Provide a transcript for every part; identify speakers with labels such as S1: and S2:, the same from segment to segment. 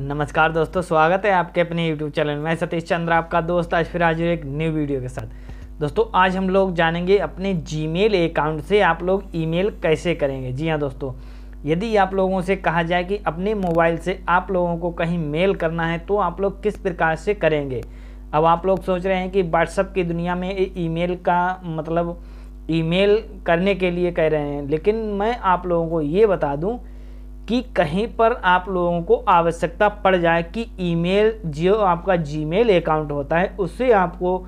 S1: नमस्कार दोस्तों स्वागत है आपके अपने YouTube चैनल में सतीश चंद्र आपका दोस्त आज फिर हाजिर एक न्यू वीडियो के साथ दोस्तों आज हम लोग जानेंगे अपने जीमेल अकाउंट से आप लोग ईमेल कैसे करेंगे जी हाँ दोस्तों यदि आप लोगों से कहा जाए कि अपने मोबाइल से आप लोगों को कहीं मेल करना है तो आप लोग किस प्रकार से करेंगे अब आप लोग सोच रहे हैं कि व्हाट्सअप की दुनिया में ईमेल का मतलब ईमेल करने के लिए कह रहे हैं लेकिन मैं आप लोगों को ये बता दूँ कि कहीं पर आप लोगों को आवश्यकता पड़ जाए कि ईमेल जो आपका जीमेल अकाउंट होता है उससे आपको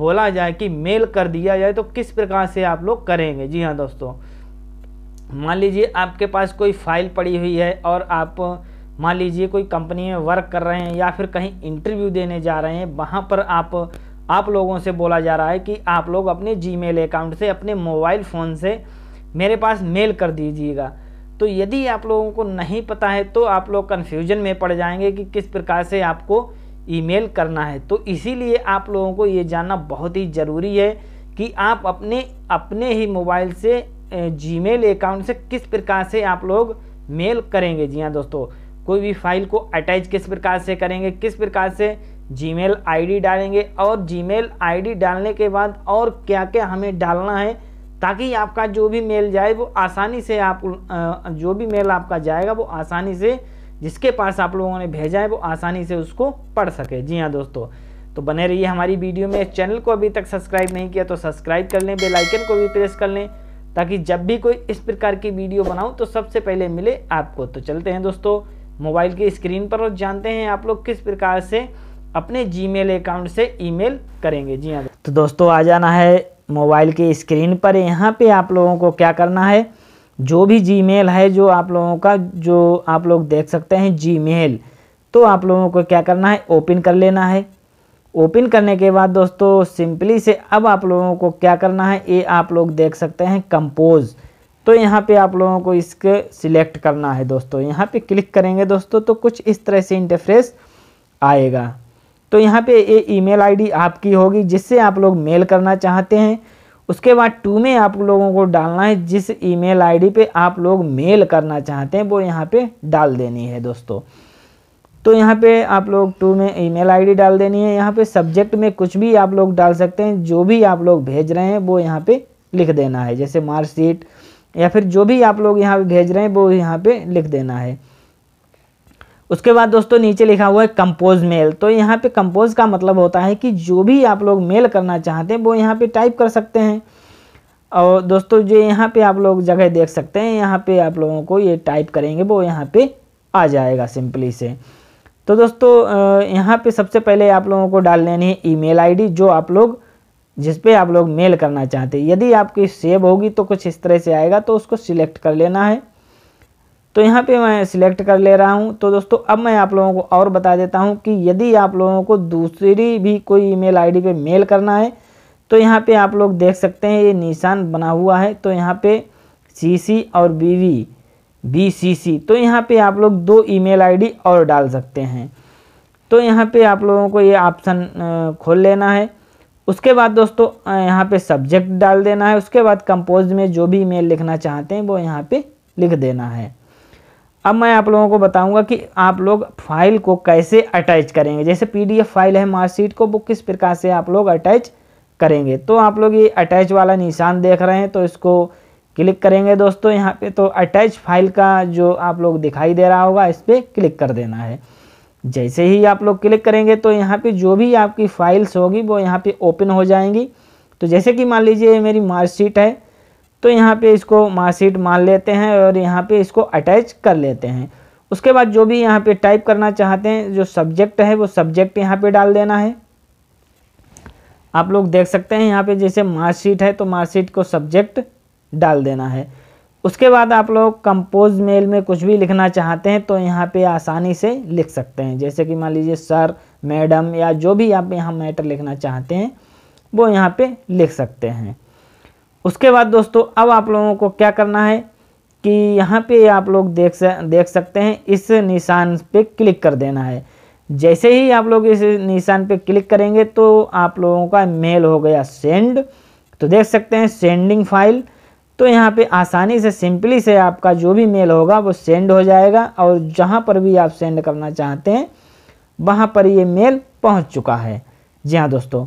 S1: बोला जाए कि मेल कर दिया जाए तो किस प्रकार से आप लोग करेंगे जी हाँ दोस्तों मान लीजिए आपके पास कोई फाइल पड़ी हुई है और आप मान लीजिए कोई कंपनी में वर्क कर रहे हैं या फिर कहीं इंटरव्यू देने जा रहे हैं वहाँ पर आप आप लोगों से बोला जा रहा है कि आप लोग अपने जीमेल अकाउंट से अपने मोबाइल फ़ोन से मेरे पास मेल कर दीजिएगा तो यदि आप लोगों को नहीं पता है तो आप लोग कन्फ्यूजन में पड़ जाएंगे कि किस प्रकार से आपको ईमेल करना है तो इसीलिए आप लोगों को ये जानना बहुत ही ज़रूरी है कि आप अपने अपने ही मोबाइल से जीमेल अकाउंट से किस प्रकार से आप लोग मेल करेंगे जी हाँ दोस्तों कोई भी फाइल को अटैच किस प्रकार से करेंगे किस प्रकार से जीमेल आईडी डालेंगे और जीमेल आईडी डालने के बाद और क्या क्या हमें डालना है ताकि आपका जो भी मेल जाए वो आसानी से आप जो भी मेल आपका जाएगा वो आसानी से जिसके पास आप लोगों ने भेजा है वो आसानी से उसको पढ़ सके जी हाँ दोस्तों तो बने रहिए हमारी वीडियो में चैनल को अभी तक सब्सक्राइब नहीं किया तो सब्सक्राइब कर लें बेलाइकन को भी प्रेस कर लें ताकि जब भी कोई इस प्रकार की वीडियो बनाऊँ तो सबसे पहले मिले आपको तो चलते हैं दोस्तों मोबाइल की स्क्रीन पर और जानते हैं आप लोग किस प्रकार से अपने जीमेल अकाउंट से ईमेल करेंगे जी हाँ तो दोस्तों आ जाना है मोबाइल के स्क्रीन पर यहाँ पे आप लोगों को क्या करना है जो भी जीमेल है जो आप लोगों का जो आप लोग देख सकते हैं जीमेल तो आप लोगों को क्या करना है ओपन कर लेना है ओपन करने के बाद दोस्तों सिंपली से अब आप लोगों को क्या करना है ये आप लोग देख सकते हैं कंपोज तो यहाँ पे आप लोगों को इसके सिलेक्ट करना है दोस्तों यहाँ पे क्लिक करेंगे दोस्तों तो कुछ इस तरह से इंटरफ्रेस आएगा तो यहाँ पे ये ईमेल आईडी आपकी होगी जिससे आप लोग मेल करना चाहते हैं उसके बाद टू में आप लोगों को डालना है जिस ईमेल आईडी पे आप लोग मेल करना चाहते हैं वो यहाँ पे डाल देनी है दोस्तों तो यहाँ पे आप लोग टू में ईमेल आईडी डाल देनी है यहाँ पे सब्जेक्ट में कुछ भी आप लोग डाल सकते हैं जो भी आप लोग भेज रहे हैं वो यहाँ पर लिख देना है जैसे मार्कशीट या फिर जो भी आप लोग यहाँ पे भेज रहे हैं वो यहाँ पर लिख देना है उसके बाद दोस्तों नीचे लिखा हुआ है कंपोज मेल तो यहाँ पे कंपोज का मतलब होता है कि जो भी आप लोग मेल करना चाहते हैं वो यहाँ पे टाइप कर सकते हैं और दोस्तों जो यहाँ पे आप लोग जगह देख सकते हैं यहाँ पे आप लोगों को ये टाइप करेंगे वो यहाँ पे आ जाएगा सिंपली से तो दोस्तों यहाँ पे सबसे पहले आप लोगों को डाल लेनी है ई मेल जो आप लोग जिस आप लोग मेल करना चाहते हैं यदि आपकी सेव होगी तो कुछ इस तरह से आएगा तो उसको सिलेक्ट कर लेना है तो यहाँ पे मैं सिलेक्ट कर ले रहा हूँ तो दोस्तों अब मैं आप लोगों को और बता देता हूँ कि यदि आप लोगों को दूसरी भी कोई ईमेल आईडी पे मेल करना है तो यहाँ पे आप लोग देख सकते हैं ये निशान बना हुआ है तो यहाँ पे सी सी और B V B C C तो यहाँ पे आप लोग दो ईमेल आईडी और डाल सकते हैं तो यहाँ पे आप लोगों को ये ऑप्शन खोल लेना है उसके बाद दोस्तों यहाँ पे सब्जेक्ट डाल देना है उसके बाद कंपोज में जो भी मेल लिखना चाहते हैं वो यहाँ पे लिख देना है अब मैं आप लोगों को बताऊंगा कि आप लोग फाइल को कैसे अटैच करेंगे जैसे पीडीएफ फाइल है मार्कशीट को वो किस प्रकार से आप लोग अटैच करेंगे तो आप लोग ये अटैच वाला निशान देख रहे हैं तो इसको क्लिक करेंगे दोस्तों यहाँ पे तो अटैच फाइल का जो आप लोग दिखाई दे रहा होगा इस पर क्लिक कर देना है जैसे ही आप लोग क्लिक करेंगे तो यहाँ पे जो भी आपकी फाइल्स होगी वो यहाँ पे ओपन हो जाएंगी तो जैसे कि मान लीजिए मेरी मार्कशीट है तो यहाँ पे इसको मार्कशीट मान लेते हैं और यहाँ पे इसको अटैच कर लेते हैं उसके बाद जो भी यहाँ पे टाइप करना चाहते हैं जो सब्जेक्ट है वो सब्जेक्ट यहाँ पे डाल देना है आप लोग देख सकते हैं यहाँ पे जैसे मार्कशीट है तो मार्कशीट को सब्जेक्ट डाल देना है उसके बाद आप लोग कंपोज मेल में कुछ भी लिखना चाहते हैं तो यहाँ पे आसानी से लिख सकते हैं जैसे कि मान लीजिए सर मैडम या जो भी आप यहाँ मैटर लिखना चाहते हैं वो यहाँ पे लिख सकते हैं उसके बाद दोस्तों अब आप लोगों को क्या करना है कि यहाँ पे आप लोग देख देख सकते हैं इस निशान पे क्लिक कर देना है जैसे ही आप लोग इस निशान पे क्लिक करेंगे तो आप लोगों का मेल हो गया सेंड तो देख सकते हैं सेंडिंग फाइल तो यहाँ पे आसानी से सिंपली से आपका जो भी मेल होगा वो सेंड हो जाएगा और जहाँ पर भी आप सेंड करना चाहते हैं वहाँ पर ये मेल पहुँच चुका है जी हाँ दोस्तों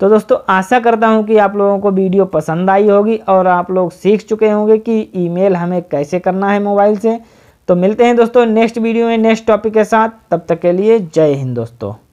S1: तो दोस्तों आशा करता हूं कि आप लोगों को वीडियो पसंद आई होगी और आप लोग सीख चुके होंगे कि ईमेल हमें कैसे करना है मोबाइल से तो मिलते हैं दोस्तों नेक्स्ट वीडियो में नेक्स्ट टॉपिक के साथ तब तक के लिए जय हिंद दोस्तों